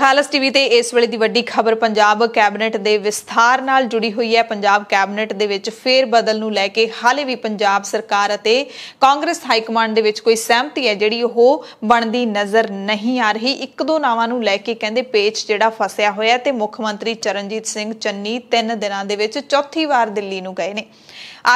ਖਾਲਸ TV ਤੇ ਇਸ ਵੇਲੇ ਦੀ ਵੱਡੀ ਖਬਰ ਪੰਜਾਬ ਕੈਬਨਿਟ ਦੇ ਵਿਸਥਾਰ ਨਾਲ ਜੁੜੀ ਹੋਈ ਹੈ ਪੰਜਾਬ ਕੈਬਨਿਟ ਦੇ ਵਿੱਚ ਫੇਰ ਬਦਲ ਨੂੰ ਲੈ ਕੇ ਹਾਲੇ ਵੀ ਪੰਜਾਬ ਸਰਕਾਰ ਅਤੇ ਕਾਂਗਰਸ ਹਾਈ ਕਮਾਂਡ ਦੇ ਵਿੱਚ ਕੋਈ ਸਹਿਮਤੀ ਹੈ ਜਿਹੜੀ ਉਹ ਬਣਦੀ ਨਜ਼ਰ ਨਹੀਂ ਆ ਰਹੀ ਇੱਕ ਦੋ ਨਾਵਾਂ ਨੂੰ ਲੈ ਕੇ ਕਹਿੰਦੇ ਪੇਚ ਜਿਹੜਾ ਫਸਿਆ ਹੋਇਆ ਤੇ ਮੁੱਖ ਮੰਤਰੀ ਚਰਨਜੀਤ ਸਿੰਘ ਚੰਨੀ ਤਿੰਨ ਦਿਨਾਂ ਦੇ ਵਿੱਚ ਚੌਥੀ ਵਾਰ ਦਿੱਲੀ ਨੂੰ ਗਏ ਨੇ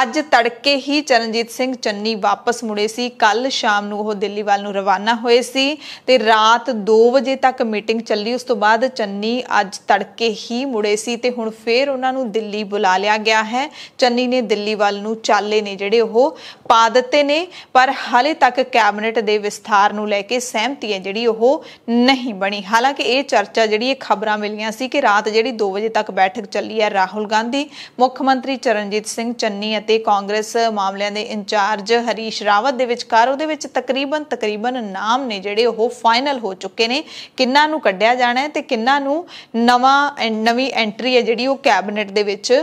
ਅੱਜ ਤੜਕੇ ਹੀ ਚਰਨਜੀਤ ਸਿੰਘ ਚੰਨੀ ਵਾਪਸ ਮੁੜੇ ਸੀ ਕੱਲ ਸ਼ਾਮ ਨੂੰ ਉਹ ਦਿੱਲੀ ਵੱਲ ਨੂੰ ਰਵਾਨਾ ਹੋਏ ਸੀ ਤੇ ਰਾਤ 2 ਵਜੇ ਤੱਕ ਮੀਟਿੰਗ ਚੱਲੀ ਉਸ ਤੋਂ ਬਾਅਦ ਚੰਨੀ ਅੱਜ ਤੜਕੇ ਹੀ ਮੁੜੇ ਸੀ ਤੇ ਹੁਣ ਫੇਰ ਉਹਨਾਂ ਨੂੰ ਦਿੱਲੀ ਬੁਲਾ ਲਿਆ ਗਿਆ ਹੈ ਚੰਨੀ ਨੇ ਦਿੱਲੀ ਵੱਲ ਨੂੰ ਚਾਲੇ ਨੇ ਜਿਹੜੇ ਉਹ ਪਾ ਦਿੱਤੇ ਨੇ ਪਰ ਹਾਲੇ ਤੱਕ ਕੈਬਨਿਟ ਦੇ ਵਿਸਥਾਰ ਨੂੰ ਲੈ ਕੇ ਸਹਿਮਤੀ ਹੈ ਜਿਹੜੀ ਉਹ ਨਹੀਂ ਬਣੀ ਹਾਲਾਂਕਿ ਇਹ ਚਰਚਾ ਜਿਹੜੀ ਇਹ ਖਬਰਾਂ ਮਿਲੀਆਂ ਸੀ ਕਿ ਰਾਤ ਜਿਹੜੀ 2 ਵਜੇ ਤੱਕ ਬੈਠਕ ਚੱਲੀ ਹੈ ਰਾਹੁਲ ਗਾਂਧੀ ਮੁੱਖ ਮੰਤਰੀ ਚਰਨਜੀਤ ਸਿੰਘ ਚੰਨੀ ਪਾਣੀ ਅਤੇ ਕਾਂਗਰਸ ਮਾਮਲਿਆਂ ਦੇ ਇੰਚਾਰਜ ਹਰੀਸ਼ ਰਾਵਤ ਦੇ ਵਿਚਕਾਰ ਉਹਦੇ ਵਿੱਚ ਤਕਰੀਬਨ ਤਕਰੀਬਨ ਨਾਮ ਨੇ ਜਿਹੜੇ ਉਹ ਫਾਈਨਲ ਹੋ ਚੁੱਕੇ ਨੇ ਕਿੰਨਾ ਨੂੰ ਕੱਢਿਆ ਜਾਣਾ ਹੈ ਤੇ ਕਿੰਨਾ ਨੂੰ ਨਵਾਂ ਨਵੀਂ ਐਂਟਰੀ ਹੈ ਜਿਹੜੀ ਉਹ ਕੈਬਨਿਟ ਦੇ ਵਿੱਚ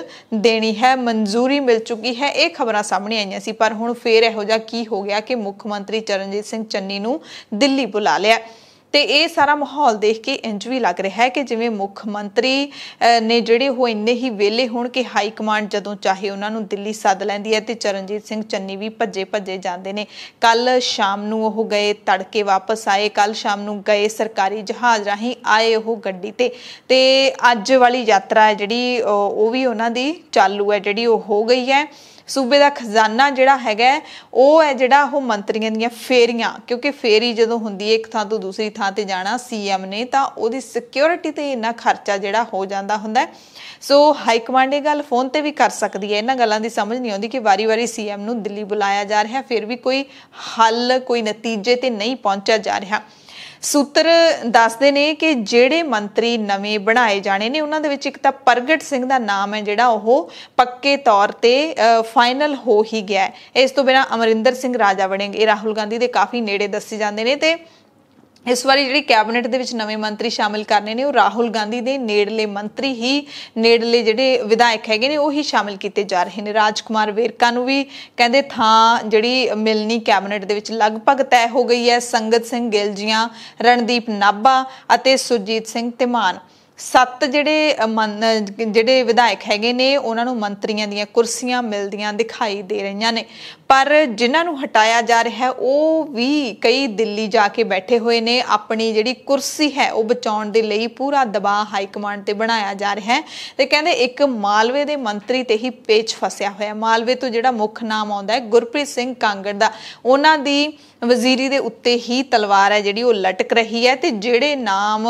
ਦੇਣੀ ਹੈ ਮਨਜ਼ੂਰੀ ਮਿਲ ਚੁੱਕੀ ਹੈ ਇਹ ਖਬਰਾਂ ਸਾਹਮਣੇ ਆਈਆਂ ਸੀ ਪਰ ਹੁਣ ਫੇਰ ਇਹੋ ਜਿਹਾ ਕੀ ਹੋ ਗਿਆ ਕਿ ਮੁੱਖ ਮੰਤਰੀ ਚਰਨਜੀਤ ਸਿੰਘ ਚੰਨੀ ਨੂੰ ਦਿੱਲੀ ਬੁਲਾ ਲਿਆ ਤੇ ਇਹ ਸਾਰਾ ਮਾਹੌਲ ਦੇਖ ਕੇ ਇੰਜ ਵੀ ਲੱਗ ਰਿਹਾ ਹੈ ਕਿ ਜਿਵੇਂ ਮੁੱਖ ਮੰਤਰੀ ਨੇ ਜਿਹੜੇ ਉਹ ਇੰਨੇ ਹੀ ਵੇਲੇ ਹੋਣ ਕਿ ਹਾਈ ਕਮਾਂਡ ਜਦੋਂ ਚਾਹੇ ਉਹਨਾਂ ਨੂੰ ਦਿੱਲੀ ਸੱਦ ਲੈਂਦੀ ਹੈ ਤੇ ਚਰਨਜੀਤ ਸਿੰਘ ਚੰਨੀ ਵੀ ਭੱਜੇ ਭੱਜੇ ਜਾਂਦੇ ਨੇ ਕੱਲ ਸ਼ਾਮ ਨੂੰ ਉਹ ਗਏ ਤੜਕੇ ਵਾਪਸ ਆਏ ਕੱਲ ਸ਼ਾਮ ਨੂੰ ਗਏ ਸਰਕਾਰੀ ਜਹਾਜ਼ ਰਾਹੀਂ ਆਏ ਉਹ ਗੱਡੀ ਤੇ ਤੇ ਅੱਜ ਵਾਲੀ ਯਾਤਰਾ ਹੈ ਜਿਹੜੀ ਉਹ ਵੀ ਉਹਨਾਂ ਦੀ ਚਾਲੂ ਹੈ ਜਿਹੜੀ ਉਹ ਹੋ ਗਈ ਹੈ ਸੂਬੇ ਦਾ ਖਜ਼ਾਨਾ ਜਿਹੜਾ ਹੈਗਾ ਉਹ ਹੈ ਜਿਹੜਾ ਉਹ ਮੰਤਰੀਆਂ ਦੀਆਂ ਫੇਰੀਆਂ ਕਿਉਂਕਿ ਫੇਰੀ ਜਦੋਂ ਹੁੰਦੀ ਹੈ ਇੱਕ ਥਾਂ ਤੋਂ ਦੂਸਰੀ ਥਾਂ ਤੇ ਜਾਣਾ ਸੀਐਮ ਨੇ ਤਾਂ ਉਹਦੀ ਸਿਕਿਉਰਿਟੀ ਤੇ ਇੰਨਾ ਖਰਚਾ ਜਿਹੜਾ ਹੋ ਜਾਂਦਾ ਹੁੰਦਾ ਸੋ ਹਾਈ ਕਮਾਂਡ ਇਹ ਗੱਲ ਫੋਨ ਤੇ ਵੀ ਕਰ ਸਕਦੀ ਹੈ ਇਹਨਾਂ ਗੱਲਾਂ ਦੀ ਸਮਝ ਨਹੀਂ ਆਉਂਦੀ ਕਿ ਵਾਰੀ-ਵਾਰੀ ਸੀਐਮ ਨੂੰ ਦਿੱਲੀ ਬੁਲਾਇਆ ਜਾ ਰਿਹਾ ਫਿਰ ਵੀ ਕੋਈ ਹੱਲ ਕੋਈ ਨਤੀਜੇ ਤੇ ਨਹੀਂ ਪਹੁੰਚਿਆ ਜਾ ਰਿਹਾ ਸੂਤਰ ਦੱਸਦੇ ਨੇ ਕਿ ਜਿਹੜੇ ਮੰਤਰੀ ਨਵੇਂ ਬਣਾਏ ਜਾਣੇ ਨੇ ਉਹਨਾਂ ਦੇ ਵਿੱਚ ਇੱਕ ਤਾਂ ਪ੍ਰਗਟ ਸਿੰਘ ਦਾ ਨਾਮ ਹੈ ਜਿਹੜਾ ਉਹ ਪੱਕੇ ਤੌਰ ਤੇ ਫਾਈਨਲ ਹੋ ਹੀ ਗਿਆ ਹੈ ਇਸ ਤੋਂ ਬਿਨਾ ਅਮਰਿੰਦਰ ਸਿੰਘ ਰਾਜਾ ਬਣੇਗੇ ਇਹ ਰਾਹੁਲ ਗਾਂਧੀ ਦੇ ਕਾਫੀ ਨੇੜੇ ਦੱਸੇ ਜਾਂਦੇ ਨੇ ਤੇ ਇਸ ਵਾਰੀ ਜਿਹੜੀ ਕੈਬਨਿਟ ਦੇ ਵਿੱਚ ਨਵੇਂ ਮੰਤਰੀ ਸ਼ਾਮਿਲ ਕਰਨੇ ਨੇ ਉਹ ਰਾਹੁਲ ਗਾਂਧੀ ਦੇ ਨੇੜਲੇ ਮੰਤਰੀ ਹੀ ਨੇੜਲੇ ਜਿਹੜੇ ਵਿਧਾਇਕ ਹੈਗੇ ਨੇ ਉਹ ਹੀ ਸ਼ਾਮਿਲ ਕੀਤੇ ਜਾ ਰਹੇ ਨੇ ਰਾਜਕੁਮਾਰ ਵੇਰਕਾ ਨੂੰ ਵੀ ਕਹਿੰਦੇ ਥਾਂ ਜਿਹੜੀ ਮਿਲਣੀ ਕੈਬਨਿਟ ਦੇ ਵਿੱਚ ਲਗਭਗ ਤੈਅ ਹੋ ਗਈ ਹੈ ਸੰਗਤ ਸਿੰਘ ਗਿੱਲ ਜੀਆਂ ਰਣਦੀਪ ਨਾਭਾ ਅਤੇ ਸੁਜੀਤ ਸਿੰਘ ਤਿਮਾਨ ਸੱਤ ਜਿਹੜੇ ਜਿਹੜੇ ਵਿਧਾਇਕ ਹੈਗੇ ਨੇ ਉਹਨਾਂ ਨੂੰ ਮੰਤਰੀਆਂ ਦੀਆਂ ਕੁਰਸੀਆਂ ਮਿਲਦੀਆਂ ਦਿਖਾਈ ਦੇ ਰਹੀਆਂ ਨੇ ਪਰ ਜਿਨ੍ਹਾਂ ਨੂੰ ਹਟਾਇਆ ਜਾ ਰਿਹਾ ਉਹ ਵੀ ਕਈ ਦਿੱਲੀ ਜਾ ਕੇ ਬੈਠੇ ਹੋਏ ਨੇ ਆਪਣੀ ਜਿਹੜੀ ਕੁਰਸੀ ਹੈ ਉਹ ਬਚਾਉਣ ਦੇ ਲਈ ਪੂਰਾ ਦਬਾਅ ਹਾਈ ਕਮਾਂਡ ਤੇ ਬਣਾਇਆ ਜਾ ਰਿਹਾ ਹੈ ਤੇ ਕਹਿੰਦੇ ਇੱਕ ਮਾਲਵੇ ਦੇ ਮੰਤਰੀ ਤੇ ਹੀ ਪੇਚ ਫਸਿਆ ਹੋਇਆ ਮਾਲਵੇ ਤੋਂ ਜਿਹੜਾ ਮੁੱਖ ਨਾਮ ਆਉਂਦਾ ਹੈ ਗੁਰਪ੍ਰੀਤ ਸਿੰਘ ਕਾਂਗੜ ਦਾ ਉਹਨਾਂ ਦੀ ਵਜ਼ੀਰੀ ਦੇ ਉੱਤੇ ਹੀ ਤਲਵਾਰ ਹੈ ਜਿਹੜੀ ਉਹ ਲਟਕ ਰਹੀ ਹੈ ਤੇ ਜਿਹੜੇ ਨਾਮ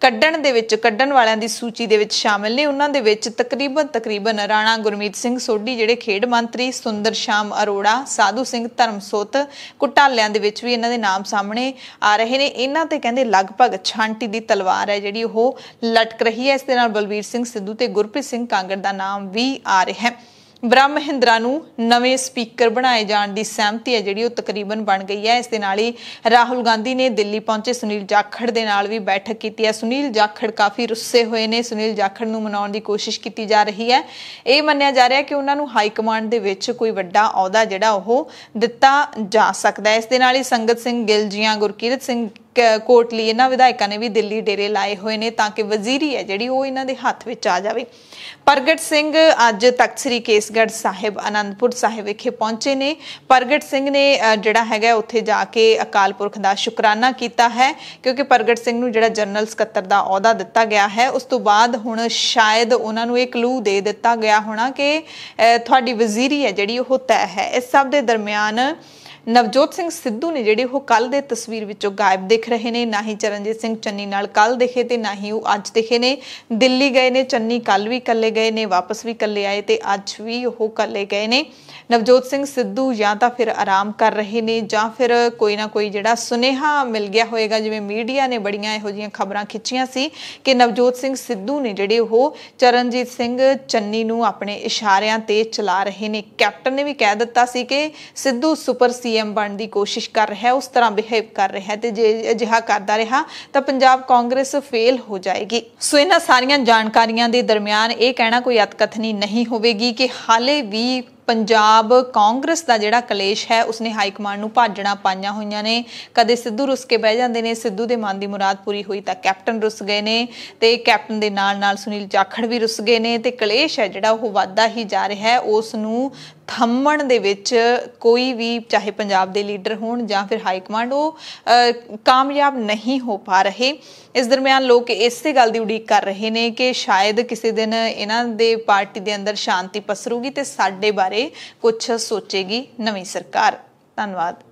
ਕੱਢਣ ਦੇ ਵਿੱਚ ਕੱਢਣ ਖੇਡਣ ਵਾਲਿਆਂ ਦੀ ਸੂਚੀ ਦੇ ਵਿੱਚ ਸ਼ਾਮਲ ਨੇ ਉਹਨਾਂ ਦੇ ਵਿੱਚ ਤਕਰੀਬਨ ਤਕਰੀਬਨ ਰਾਣਾ ਗੁਰਮੀਤ ਸਿੰਘ ਸੋਢੀ ਜਿਹੜੇ ਖੇਡ ਮੰਤਰੀ ਸੁੰਦਰ ਸ਼ਾਮ ਅਰੋੜਾ ਸਾਧੂ ਸਿੰਘ ਧਰਮਸੋਤ ਕੁਟਾਲਿਆਂ ਦੇ ਵਿੱਚ ਵੀ ਇਹਨਾਂ ਦੇ ਨਾਮ ਸਾਹਮਣੇ ਆ ਰਹੇ ਨੇ ਇਹਨਾਂ ਤੇ ਕਹਿੰਦੇ ਲਗਭਗ ਛਾਂਟੀ ਦੀ ਤਲਵਾਰ ਹੈ ਜਿਹੜੀ ਉਹ ਲਟਕ ਰਹੀ ਹੈ ਇਸ ਦੇ ਨਾਲ ਬਲਬੀਰ ਸਿੰਘ ਸਿੱਧੂ ਤੇ ਗੁਰਪ੍ਰੀਤ ਸਿੰਘ ਕਾਂਗੜ ਦਾ ਨਾਮ ਵੀ ਆ ਰਿਹਾ ਹੈ ਬ੍ਰਹਮ ਮਹਿੰਦਰਾ ਨੂੰ ਨਵੇਂ ਸਪੀਕਰ ਬਣਾਏ ਜਾਣ ਦੀ ਸਹਿਮਤੀ ਹੈ ਜਿਹੜੀ ਉਹ ਤਕਰੀਬਨ ਬਣ ਗਈ ਹੈ ਇਸ ਦੇ ਨਾਲ ਹੀ ਰਾਹੁਲ ਗਾਂਧੀ ਨੇ ਦਿੱਲੀ ਪਹੁੰਚੇ ਸੁਨੀਲ ਜਾਖੜ ਦੇ ਨਾਲ ਵੀ ਬੈਠਕ ਕੀਤੀ ਹੈ ਸੁਨੀਲ ਜਾਖੜ ਕਾਫੀ ਰੁੱਸੇ ਹੋਏ ਨੇ ਸੁਨੀਲ ਜਾਖੜ ਨੂੰ ਮਨਾਉਣ ਦੀ ਕੋਸ਼ਿਸ਼ ਕੀਤੀ ਜਾ ਰਹੀ ਹੈ ਇਹ ਮੰਨਿਆ ਜਾ ਰਿਹਾ ਕਿ ਉਹਨਾਂ ਨੂੰ ਹਾਈ ਕਮਾਂਡ ਦੇ ਵਿੱਚ ਕੋਈ ਵੱਡਾ ਅਹੁਦਾ ਜਿਹੜਾ ਉਹ ਦਿੱਤਾ ਜਾ ਸਕਦਾ ਹੈ ਇਸ ਦੇ ਨਾਲ ਹੀ ਸੰਗਤ ਸਿੰਘ ਗਿੱਲ ਜੀਆਂ ਗੁਰਕੀਰਤ ਸਿੰਘ ਕੋਟਲੀ ਇਹਨਾਂ ਵਿਧਾਇਕਾਂ ਨੇ ਵੀ ਦਿੱਲੀ ਡੇਰੇ ਲਾਏ ਹੋਏ ਨੇ ਤਾਂ ਕਿ ਵਜ਼ੀਰੀ ਹੈ ਜਿਹੜੀ ਉਹ ਇਹਨਾਂ ਦੇ ਹੱਥ ਵਿੱਚ ਆ ਜਾਵੇ ਪ੍ਰਗਟ ਸਿੰਘ ਅੱਜ ਤਖਤ ਸ੍ਰੀ ਕੇਸਗੜ੍ਹ ਸਾਹਿਬ ਅਨੰਦਪੁਰ ਸਾਹਿਬ ਵਿਖੇ ਪਹੁੰਚੇ ਨੇ ਪ੍ਰਗਟ ਸਿੰਘ ਨੇ ਜਿਹੜਾ ਹੈਗਾ ਉੱਥੇ ਜਾ ਕੇ ਅਕਾਲ ਪੁਰਖ ਦਾ ਸ਼ੁਕਰਾਨਾ ਕੀਤਾ ਹੈ ਕਿਉਂਕਿ ਪ੍ਰਗਟ ਸਿੰਘ ਨੂੰ ਜਿਹੜਾ ਜਨਰਲ ਸਕੱਤਰ ਦਾ ਅਹੁਦਾ ਦਿੱਤਾ ਗਿਆ ਹੈ ਉਸ ਤੋਂ ਬਾਅਦ ਹੁਣ ਸ਼ਾਇਦ ਉਹਨਾਂ ਨੂੰ ਇਹ ਕਲੂ ਦੇ ਦਿੱਤਾ ਗਿਆ ਹੋਣਾ ਕਿ ਤੁਹਾਡੀ ਵਜ਼ੀਰੀ ਹੈ ਜਿਹੜੀ ਉਹ ਤੈਅ ਹੈ ਇਸ ਸਭ ਦੇ ਦਰਮਿਆਨ ਨਵਜੋਤ ਸਿੰਘ ਸਿੱਧੂ ਨੇ ਜਿਹੜੇ ਉਹ ਕੱਲ ਦੇ ਤਸਵੀਰ ਵਿੱਚੋਂ ਗਾਇਬ ਦਿਖ ਰਹੇ ਨੇ ਨਾ ਹੀ ਚਰਨਜੀਤ ਸਿੰਘ ਚੰਨੀ ਨਾਲ ਕੱਲ ਦਿਖੇ ਤੇ ਨਾ ਹੀ ਉਹ ਅੱਜ ਦਿਖੇ ਨੇ ਦਿੱਲੀ ਗਏ ਨੇ ਚੰਨੀ ਕੱਲ ਵੀ ਕੱਲੇ ਗਏ ਨੇ ਵਾਪਸ ਵੀ ਕੱਲੇ ਆਏ ਤੇ ਅੱਜ ਵੀ ਉਹ ਕੱਲੇ ਗਏ ਨੇ ਨਵਜੋਤ ਸਿੰਘ ਸਿੱਧੂ ਜਾਂ ਤਾਂ ਫਿਰ ਆਰਾਮ ਕਰ ਰਹੇ ਨੇ ਜਾਂ ਫਿਰ ਕੋਈ ਨਾ ਕੋਈ ਜਿਹੜਾ ਸੁਨੇਹਾ ਮਿਲ ਗਿਆ ਹੋਵੇਗਾ ਜਿਵੇਂ ਮੀਡੀਆ ਨੇ ਬੜੀਆਂ ਇਹੋ ਜੀਆਂ ਖਬਰਾਂ ਖਿੱਚੀਆਂ ਸੀ ਕਿ ਨਵਜੋਤ ਸਿੰਘ ਸਿੱਧੂ ਨੇ ਜਿਹੜੇ ਉਹ ਚਰਨਜੀਤ ਸਿੰਘ ਚੰਨੀ ਨੂੰ ਆਪਣੇ ਇਸ਼ਾਰਿਆਂ ਤੇ ਚਲਾ ਰਹੇ ਨੇ ਕੈਪਟਨ ਨੇ ਵੀ ਕਹਿ ਦਿੱਤਾ ਸੀ ਕਿ ਸਿੱਧੂ ਸੁਪਰ ਸੀ ਸੀਐਮ ਬਣਨ ਦੀ ਕੋਸ਼ਿਸ਼ ਕਰ ਰਿਹਾ ਹੈ ਉਸ ਤਰ੍ਹਾਂ ਬਿਹੇਵ ਕਰ ਰਿਹਾ ਹੈ ਤੇ ਜੇ ਅਜਿਹਾ ਕਰਦਾ ਰਿਹਾ ਤਾਂ ਪੰਜਾਬ ਕਾਂਗਰਸ ਫੇਲ ਹੋ ਜਾਏਗੀ ਸੋ ਇਹਨਾਂ ਸਾਰੀਆਂ ਜਾਣਕਾਰੀਆਂ ਦੇ ਦਰਮਿਆਨ ਇਹ ਕਹਿਣਾ ਕੋਈ ਅਤਕਥਨੀ ਨਹੀਂ ਹੋਵੇਗੀ ਕਿ ਹਾਲੇ ਵੀ ਪੰਜਾਬ ਕਾਂਗਰਸ ਦਾ ਜਿਹੜਾ ਕਲੇਸ਼ ਹੈ ਉਸਨੇ ਹਾਈ ਕਮਾਂਡ ਨੂੰ ਭਾਜਣਾ ਪਾਈਆਂ ਹੋਈਆਂ ਨੇ ਕਦੇ ਸਿੱਧੂ ਰੁੱਸ ਕੇ ਬਹਿ ਜਾਂਦੇ ਨੇ ਸਿੱਧੂ ਦੇ ਮਨ ਦੀ ਮੁਰਾਦ ਪੂਰੀ ਹੋਈ ਤਾਂ ਕੈਪਟਨ ਰੁੱਸ ਗਏ ਨੇ ਤੇ ਕੈਪਟਨ ਦੇ ਨਾਲ ਨਾਲ ਸੁਨੀਲ ਜਾਖੜ ਵੀ ਰੁੱਸ ਗਏ ਨੇ ਤੇ ਕਲੇਸ਼ ਹੈ ਜਿਹੜਾ ਉਹ ਵੱਧਦਾ ਹੀ ਜਾ ਰਿਹਾ ਹੈ ਉਸ ਨੂੰ ਥੰਮਣ ਦੇ ਵਿੱਚ ਕੋਈ ਵੀ ਚਾਹੇ ਪੰਜਾਬ ਦੇ ਲੀਡਰ ਹੋਣ ਜਾਂ ਫਿਰ ਹਾਈ ਕਮਾਂਡ ਉਹ ਕਾਮਯਾਬ ਨਹੀਂ ਹੋ ਪਾ ਰਹੇ ਇਸ ਦਰਮਿਆਨ ਲੋਕ ਇਸੇ ਗੱਲ ਦੀ ਉਡੀਕ ਕਰ ਰਹੇ ਨੇ ਕਿ ਸ਼ਾਇਦ ਕਿਸੇ ਦਿਨ ਇਹਨਾਂ ਦੇ ਪਾਰਟੀ ਦੇ ਅੰਦਰ ਸ਼ਾਂਤੀ ਪਸਰੂਗੀ ਤੇ ਸਾਡੇ ਬਾਰੇ ਬਾਰੇ ਕੁਝ ਸੋਚੇਗੀ ਨਵੀਂ ਸਰਕਾਰ ਧੰਨਵਾਦ